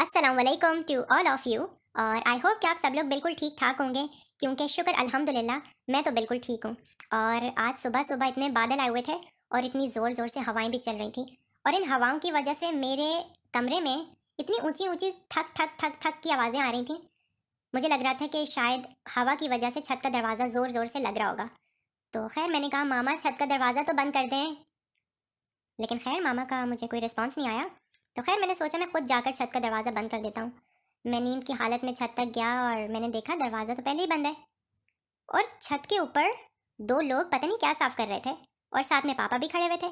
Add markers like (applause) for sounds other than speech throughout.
Aslam to all of you और I hope कि आप सब लोग बिल्कुल ठीक ठाक होंगे क्योंकि शुक्र अल्हम्दुलिल्लाह मैं तो बिल्कुल ठीक हूँ और आज सुबह सुबह इतने बादल आए हुए थे और इतनी ज़ोर ज़ोर से हवाएं भी चल रही थी और इन हवाओं की वजह से मेरे कमरे में इतनी ऊंची ऊंची ठक ठक ठक ठक की आवाज़ें आ रही थी मुझे लग रहा था कि शायद हवा की वजह से छत का दरवाज़ा ज़ोर ज़ोर से लग रहा होगा तो खैर मैंने कहा मामा छत का दरवाज़ा तो बंद कर दें लेकिन खैर मामा का मुझे कोई रिस्पॉन्स नहीं आया तो खैर मैंने सोचा मैं खुद जाकर छत का दरवाज़ा बंद कर देता हूँ मैं नींद की हालत में छत तक गया और मैंने देखा दरवाज़ा तो पहले ही बंद है और छत के ऊपर दो लोग पता नहीं क्या साफ़ कर रहे थे और साथ में पापा भी खड़े हुए थे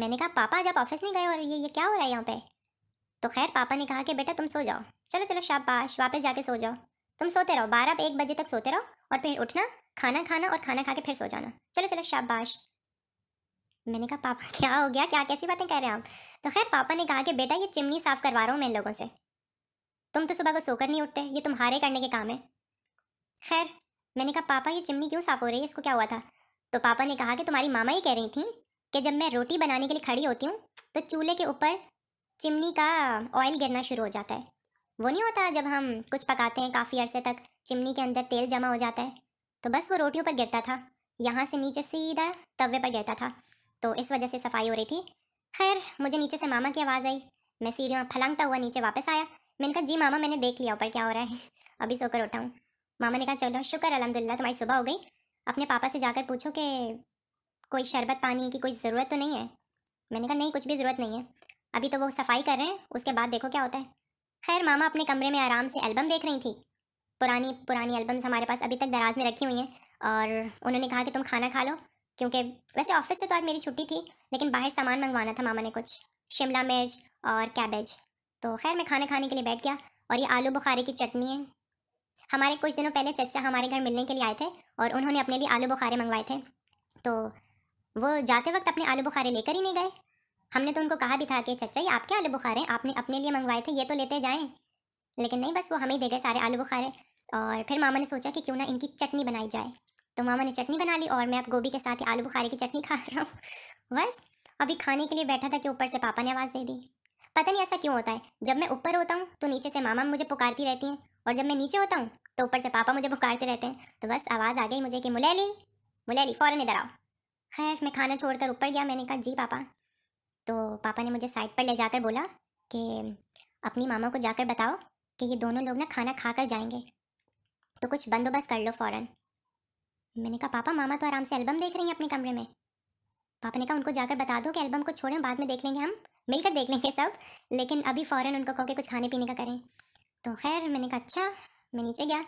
मैंने कहा पापा आज आप ऑफिस नहीं गए और ये ये क्या हो रहा है यहाँ पे तो खैर पापा ने कहा कि बेटा तुम सो जाओ चलो चलो शाबाश वापस जाके सो जाओ तुम सोते रहो बारह एक बजे तक सोते रहो और फिर उठना खाना खाना और खाना खा के फिर सो जाना चलो चलो शाबाश मैंने कहा पापा क्या हो गया क्या कैसी बातें कर रहे हैं आप तो खैर पापा ने कहा कि बेटा ये चिमनी साफ़ करवा रहा हूँ मैं इन लोगों से तुम तो सुबह को सोकर नहीं उठते ये तुम्हारे करने के काम है खैर मैंने कहा पापा ये चिमनी क्यों साफ़ हो रही है इसको क्या हुआ था तो पापा ने कहा कि तुम्हारी मामा ये कह रही थी कि जब मैं रोटी बनाने के लिए खड़ी होती हूँ तो चूल्हे के ऊपर चिमनी का ऑयल गिरना शुरू हो जाता है वो नहीं होता जब हम कुछ पकाते हैं काफ़ी अरसे तक चिमनी के अंदर तेल जमा हो जाता है तो बस वो रोटियों पर गिरता था यहाँ से नीचे सीधा तवे पर गिरता था तो इस वजह से सफाई हो रही थी खैर मुझे नीचे से मामा की आवाज़ आई मैं सीढ़ियाँ फलांगता हुआ नीचे वापस आया मैंने कहा जी मामा मैंने देख लिया ऊपर क्या हो रहा है (laughs) अभी सोकर उठा हूँ मामा ने कहा चलो शुक्र अलहमदिल्ला तुम्हारी सुबह हो गई अपने पापा से जाकर पूछो कि कोई शरबत पानी की कोई ज़रूरत तो नहीं है मैंने कहा नहीं कुछ भी ज़रूरत नहीं है अभी तो वो सफाई कर रहे हैं उसके बाद देखो क्या होता है खैर मामा अपने कमरे में आराम से एल्बम देख रही थी पुरानी पुरानी एल्बम्स हमारे पास अभी तक दराज में रखी हुई हैं और उन्होंने कहा कि तुम खाना खा लो क्योंकि वैसे ऑफिस से तो आज मेरी छुट्टी थी लेकिन बाहर सामान मंगवाना था मामा ने कुछ शिमला मिर्च और कैबेज तो खैर मैं खाना खाने के लिए बैठ गया और ये आलू बुखारे की चटनी है हमारे कुछ दिनों पहले चचा हमारे घर मिलने के लिए आए थे और उन्होंने अपने लिए आलू बुखारे मंगवाए थे तो वो जाते वक्त अपने आलू बुखारे लेकर ही नहीं गए हमने तो उनको कहा भी था कि चचा ये आपके आलू बुखारे हैं आपने अपने लिए मंगवाए थे ये तो लेते जाएँ लेकिन नहीं बस वो हमें दे गए सारे आलू बुखारे और फिर मामा ने सोचा कि क्यों ना इनकी चटनी बनाई जाए तो मामा ने चटनी बना ली और मैं अब गोभी के साथ ही आलू बुखारे की चटनी खा रहा हूँ बस अभी खाने के लिए बैठा था कि ऊपर से पापा ने आवाज़ दे दी पता नहीं ऐसा क्यों होता है जब मैं ऊपर होता हूँ तो नीचे से मामा मुझे पुकारती रहती हैं और जब मैं नीचे होता हूँ तो ऊपर से पापा मुझे पुकारते रहते हैं तो बस आवाज़ आ गई मुझे कि मुलैली मुलैली फ़ौरन इधर आओ खैर मैं खाना छोड़कर ऊपर गया मैंने कहा जी पापा तो पापा ने मुझे साइड पर ले जाकर बोला कि अपनी मामा को जाकर बताओ कि ये दोनों लोग ना खाना खा कर जाएंगे तो कुछ बंदोबस्त कर लो फ़ौरन मैंने कहा पापा मामा तो आराम से एल्बम देख रही हैं अपने कमरे में पापा ने कहा उनको जाकर बता दो कि एल्बम को छोड़ें बाद में देख लेंगे हम मिलकर देख लेंगे सब लेकिन अभी फ़ौरन उनको कहो कि कुछ खाने पीने का करें तो खैर मैंने कहा अच्छा मैं नीचे गया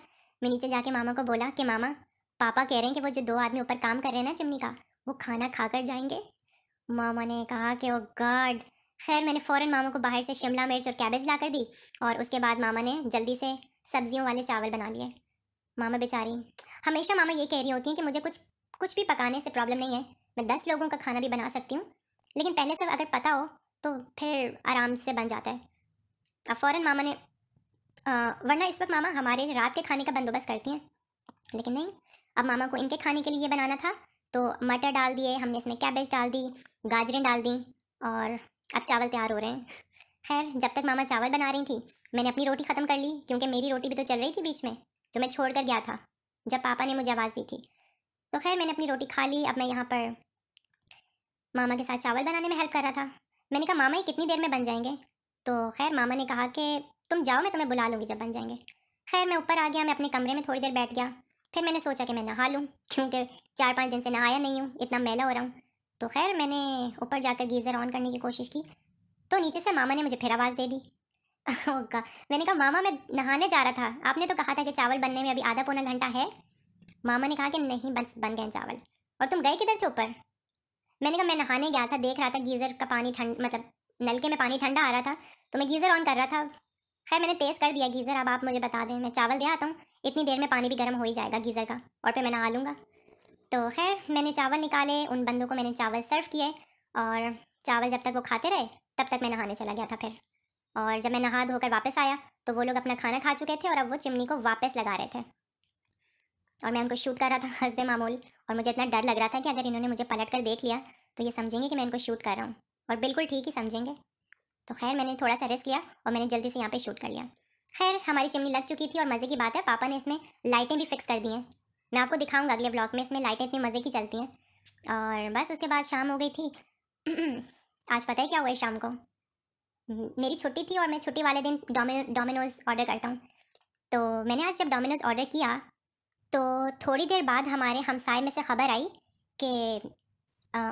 मैं नीचे जाके मामा को बोला कि मामा पापा कह रहे हैं कि वो जो दो आदमी ऊपर काम कर रहे हैं ना चिमनी का वो खाना खा कर जाएंगे मामा ने कहा कि ओ oh गॉड खैर मैंने फ़ौरन मामा को बाहर से शिमला मिर्च और कैबेज ला कर दी और उसके बाद मामा ने जल्दी से सब्जियों वाले चावल बना लिए मामा बेचारी हमेशा मामा ये कह रही होती हैं कि मुझे कुछ कुछ भी पकाने से प्रॉब्लम नहीं है मैं दस लोगों का खाना भी बना सकती हूँ लेकिन पहले से अगर पता हो तो फिर आराम से बन जाता है अब फ़ौरन मामा ने आ, वरना इस वक्त मामा हमारे रात के खाने का बंदोबस्त करती हैं लेकिन नहीं अब मामा को इनके खाने के लिए बनाना था तो मटर डाल दिए हमने इसमें कैबेज डाल दी गाजरें डाल दी और अब चावल तैयार हो रहे हैं खैर जब तक मामा चावल बना रही थी मैंने अपनी रोटी ख़त्म कर ली क्योंकि मेरी रोटी भी तो चल रही थी बीच में जो मैं छोड़ कर गया था जब पापा ने मुझे आवाज़ दी थी तो खैर मैंने अपनी रोटी खा ली अब मैं यहाँ पर मामा के साथ चावल बनाने में हेल्प कर रहा था मैंने कहा मामा ये कितनी देर में बन जाएंगे तो खैर मामा ने कहा कि तुम जाओ मैं तुम्हें बुला लूँगी जब बन जाएंगे खैर मैं ऊपर आ गया मैं अपने कमरे में थोड़ी देर बैठ गया फिर मैंने सोचा कि मैं नहा लूँ क्योंकि चार पाँच दिन से नहाया नहीं हूँ इतना मेला हो रहा हूँ तो खैर मैंने ऊपर जाकर गीज़र ऑन करने की कोशिश की तो नीचे से मामा ने मुझे फिर आवाज़ दे दी होगा (laughs) oh मैंने कहा मामा मैं नहाने जा रहा था आपने तो कहा था कि चावल बनने में अभी आधा पौना घंटा है मामा ने कहा कि नहीं बस बन गए चावल और तुम गए किधर थे ऊपर मैंने कहा मैं नहाने गया था देख रहा था गीज़र का पानी ठंड मतलब नलके में पानी ठंडा आ रहा था तो मैं गीज़र ऑन कर रहा था खैर मैंने तेज़ कर दिया गीज़र अब आप मुझे बता दें मैं चावल दे आता हूँ इतनी देर में पानी भी गर्म हो ही जाएगा गीज़र का और फिर मैं नहा लूँगा तो खैर मैंने चावल निकाले उन बंदों को मैंने चावल सर्व किए और चावल जब तक वो खाते रहे तब तक मैं नहाने चला गया था फिर और जब मैं नहा धोकर वापस आया तो वो लोग अपना खाना खा चुके थे और अब वो चिमनी को वापस लगा रहे थे और मैं उनको शूट कर रहा था (laughs) हंसते मामूल और मुझे इतना डर लग रहा था कि अगर इन्होंने मुझे पलट कर देख लिया तो ये समझेंगे कि मैं इनको शूट कर रहा हूँ और बिल्कुल ठीक ही समझेंगे तो खैर मैंने थोड़ा सा रिस्क लिया और मैंने जल्दी से यहाँ पर शूट कर लिया खैर हमारी चिमनी लग चुकी थी और मज़े की बात है पापा ने इसमें लाइटें भी फिक्स कर दी हैं मैं आपको दिखाऊंगा अगले ब्लॉग में इसमें लाइटें इतनी मज़े की चलती हैं और बस उसके बाद शाम हो गई थी (clears throat) आज पता है क्या हुआ है शाम को हम्म, मेरी छुट्टी थी और मैं छुट्टी वाले दिन डोमिनोज ऑर्डर करता हूँ तो मैंने आज जब डोमिनोज ऑर्डर किया तो थोड़ी देर बाद हमारे हमसाए में से ख़बर आई कि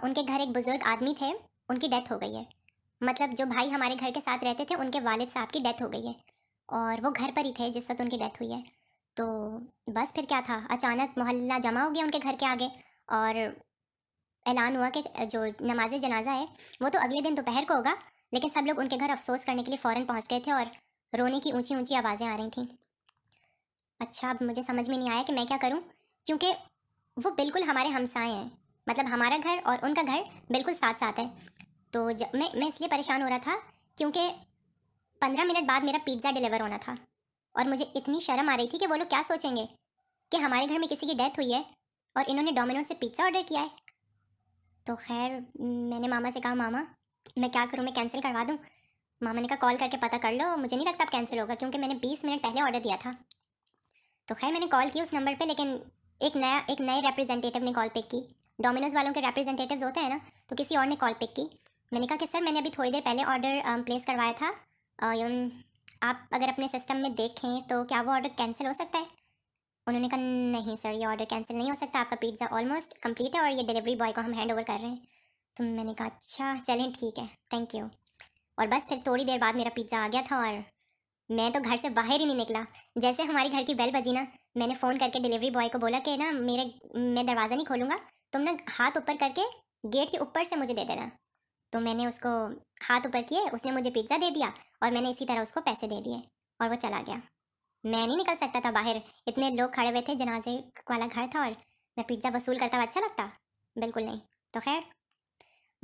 उनके घर एक बुज़ुर्ग आदमी थे उनकी डेथ हो गई है मतलब जो भाई हमारे घर के साथ रहते थे उनके वालिद साहब की डेथ हो गई है और वो घर पर ही थे जिस वक्त उनकी डेथ हुई है तो बस फिर क्या था अचानक मोहल्ला जमा हो गया उनके घर के आगे और ऐलान हुआ कि जो नमाज जनाजा है वो तो अगले दिन दोपहर को होगा लेकिन सब लोग उनके घर अफसोस करने के लिए फ़ौरन पहुँच गए थे और रोने की ऊंची ऊंची आवाज़ें आ रही थीं अच्छा अब मुझे समझ में नहीं आया कि मैं क्या करूं क्योंकि वो बिल्कुल हमारे हमसाए हैं मतलब हमारा घर और उनका घर बिल्कुल साथ साथ है तो जब मैं मैं इसलिए परेशान हो रहा था क्योंकि पंद्रह मिनट बाद मेरा पिज़्ज़ा डिलीवर होना था और मुझे इतनी शर्म आ रही थी कि वो लोग क्या सोचेंगे कि हमारे घर में किसी की डेथ हुई है और इन्होंने डोमिनोज से पिज़्ज़ा ऑर्डर किया है तो खैर मैंने मामा से कहा मामा मैं क्या करूँ मैं कैंसिल करवा दूँ मामा ने कहा कॉल करके पता कर लो मुझे नहीं लगता अब कैंसिल होगा क्योंकि मैंने बीस मिनट पहले ऑर्डर दिया था तो खैर मैंने कॉल की उस नंबर पर लेकिन एक नया एक नए रिप्रेजेंटेटिव ने कॉल पिक की डोमिनोज वालों के रिप्रेजेंटेटिव होते हैं ना तो किसी और ने कॉल पिक की मैंने कहा कि सर मैंने अभी थोड़ी देर पहले ऑर्डर प्लेस um, करवाया था um, आप अगर अपने सिस्टम में देखें तो क्या वो ऑर्डर कैंसिल हो सकता है उन्होंने कहा नहीं सर ये ऑर्डर कैंसिल नहीं हो सकता आपका पिज़्ज़ा ऑलमोस्ट कंप्लीट है और ये डिलीवरी बॉय को हम हैंड ओवर कर रहे हैं तो मैंने कहा अच्छा चलें ठीक है थैंक यू और बस फिर थोड़ी देर बाद मेरा पिज्ज़ा आ गया था और मैं तो घर से बाहर ही नहीं निकला जैसे हमारे घर की बेल बजी ना मैंने फ़ोन करके डिलीवरी बॉय को बोला कि ना मेरे मैं दरवाज़ा नहीं खोलूँगा तुम ना हाथ ऊपर करके गेट के ऊपर से मुझे दे देना तो मैंने उसको हाथ ऊपर किए उसने मुझे पिज्ज़ा दे दिया और मैंने इसी तरह उसको पैसे दे दिए और वो चला गया मैं नहीं निकल सकता था बाहर इतने लोग खड़े हुए थे जनाजे वाला घर था और मैं पिज्ज़ा वसूल करता हुआ अच्छा लगता बिल्कुल नहीं तो खैर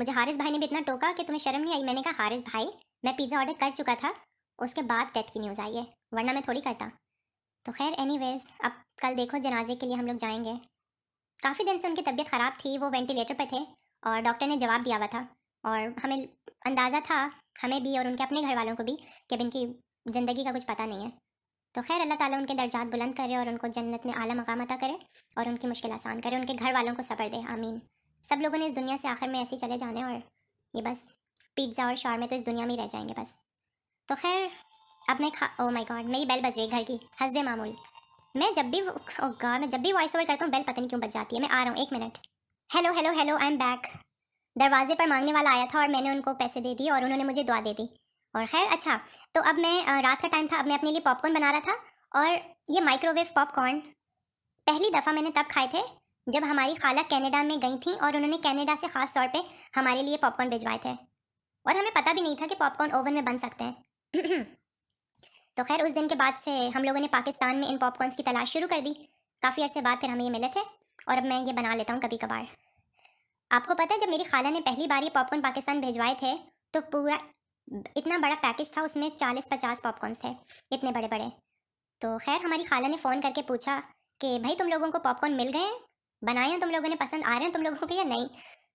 मुझे हारिस भाई ने भी इतना टोका कि तुम्हें शर्म नहीं आई मैंने कहा हारिस भाई मैं पिज़्ज़ा ऑर्डर कर चुका था उसके बाद डेथ की न्यूज़ आई है वरना मैं थोड़ी करता तो खैर एनीवेज अब कल देखो जनाजे के लिए हम लोग जाएंगे काफ़ी दिन से उनकी तबीयत ख़राब थी वो वेंटिलेटर पर थे और डॉक्टर ने जवाब दिया हुआ था और हमें अंदाज़ा था हमें भी और उनके अपने घर वालों को भी कि अब इनकी ज़िंदगी का कुछ पता नहीं है तो खैर अल्लाह ताला उनके दर्जात बुलंद करे और उनको जन्नत में आला मकाम अता करे और उनकी मुश्किल आसान करे उनके घर वालों को सबर दे आमीन सब लोगों ने इस दुनिया से आखिर में ऐसे चले जाने और ये बस पिज्ज़ा और शॉर में तो इस दुनिया में ही रह जाएंगे बस तो खैर अब मैं खा ओ माई गॉड मेरी बेल बज रही घर की हंस दे मामूल मैं जब भी ओ गॉड oh मैं जब भी वॉइस ओवर करता हूँ बेल पता नहीं क्यों बज जाती है मैं आ रहा हूँ एक minute hello hello hello I am back दरवाजे पर मांगने वाला आया था और मैंने उनको पैसे दे दिए और उन्होंने मुझे दुआ दे दी और खैर अच्छा तो अब मैं रात का टाइम था अब मैं अपने लिए पॉपकॉर्न बना रहा था और ये माइक्रोवेव पॉपकॉर्न पहली दफ़ा मैंने तब खाए थे जब हमारी खाला कनाडा में गई थी और उन्होंने कनाडा से ख़ास तौर पे हमारे लिए पॉपकॉर्न भिजवाए थे और हमें पता भी नहीं था कि पॉपकॉर्न ओवन में बन सकते हैं (clears throat) तो खैर उस दिन के बाद से हम लोगों ने पाकिस्तान में इन पॉपकॉर्नस की तलाश शुरू कर दी काफ़ी अर्से बाद फिर हमें ये मिले थे और अब मैं ये बना लेता हूँ कभी कभार आपको पता है जब मेरी खाला ने पहली बार ये पॉपकॉर्न पाकिस्तान भिजवाए थे तो पूरा इतना बड़ा पैकेज था उसमें चालीस पचास पॉपकॉर्नस थे इतने बड़े बड़े तो खैर हमारी खाला ने फ़ोन करके पूछा कि भाई तुम लोगों को पॉपकॉर्न मिल गए हैं बनाए हैं तुम लोगों ने पसंद आ रहे हैं तुम लोगों के या नहीं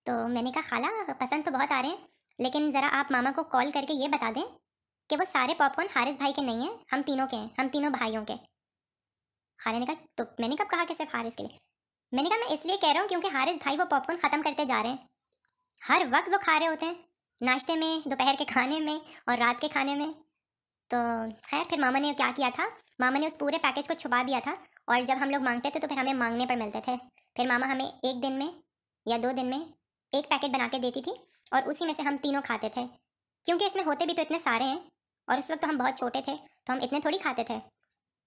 तो मैंने कहा खाला पसंद तो बहुत आ रहे हैं लेकिन ज़रा आप मामा को कॉल करके ये बता दें कि वो सारे पॉपकॉर्न हारिस भाई के नहीं हैं हम तीनों के हैं हम तीनों भाइयों के खाला ने कहा तो मैंने कब कहा कि सिर्फ हारिस के लिए मैंने कहा मैं इसलिए कह रहा हूँ क्योंकि हारिस भाई वो पॉपकॉर्न ख़त्म करते जा रहे हैं हर वक्त वो खा रहे होते हैं नाश्ते में दोपहर के खाने में और रात के खाने में तो खैर फिर मामा ने क्या किया था मामा ने उस पूरे पैकेज को छुपा दिया था और जब हम लोग मांगते थे तो फिर हमें मांगने पर मिलते थे फिर मामा हमें एक दिन में या दो दिन में एक पैकेट बना के देती थी और उसी में से हम तीनों खाते थे क्योंकि इसमें होते भी तो इतने सारे हैं और उस वक्त तो हम बहुत छोटे थे तो हम इतने थोड़ी खाते थे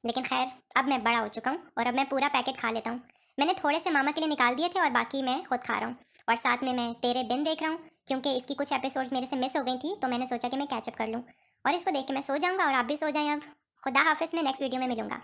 लेकिन खैर अब मैं बड़ा हो चुका हूँ और अब मैं पूरा पैकेट खा लेता हूँ मैंने थोड़े से मामा के लिए निकाल दिए थे और बाकी मैं खुद खा रहा हूँ और साथ में मैं तेरे बिन देख रहा हूँ क्योंकि इसकी कुछ एपिसोड्स मेरे से मिस हो गई थी तो मैंने सोचा कि मैं कैचअप कर लूँ और इसको देख के मैं सो जाऊँगा और आप भी सो जाएँ अब खुदा हाफिज़ में नेक्स्ट वीडियो में मिलूँगा